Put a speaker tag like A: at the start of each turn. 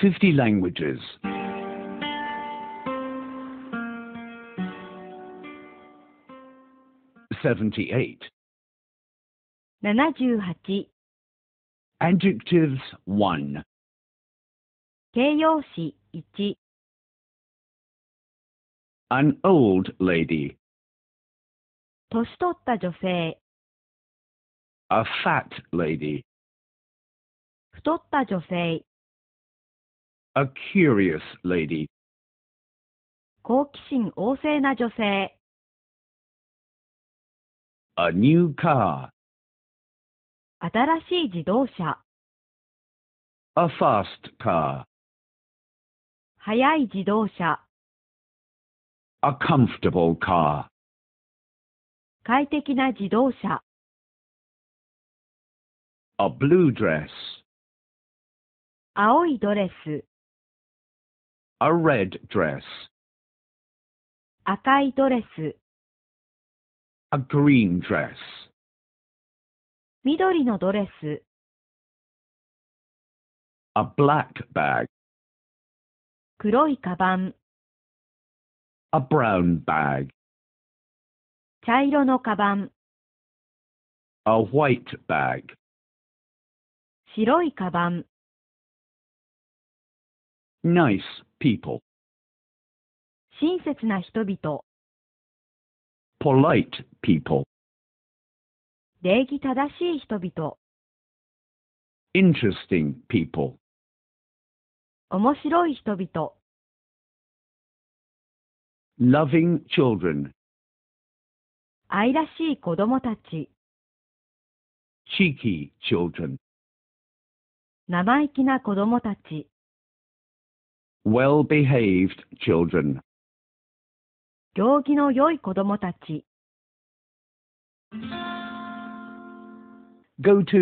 A: 50 languages. Seventy-eight. Adjectives one.
B: 形容詞1
A: An old lady
B: 年取った女性
A: A fat lady
B: 太った女性
A: A curious lady.
B: 好奇心旺盛な女性。
A: A new car.
B: 新しい自動車。
A: A fast car.
B: 速い自動車。
A: A comfortable car.
B: 快適な自動車。
A: A blue dress.
B: 青いドレ
A: ス。a red dress,
B: 赤いドレス、
A: a green dress,
B: 緑のドレス、
A: a black bag,
B: 黒いカバン、
A: a brown bag,
B: 茶色のカバン、
A: a white bag,
B: 白いカバン、
A: nice people
B: 親切な人々
A: polite people
B: 礼儀正しい人々
A: interesting people
B: 面白い人々
A: loving children
B: 愛らしい子供たち
A: cheeky children
B: 生意気な子供たち
A: well behaved children.
B: 行儀の良い子供たち。
A: Go to